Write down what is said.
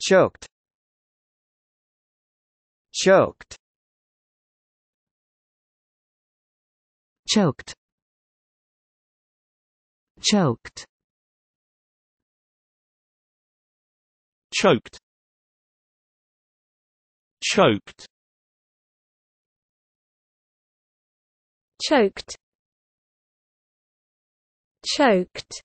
choked choked choked choked choked choked choked choked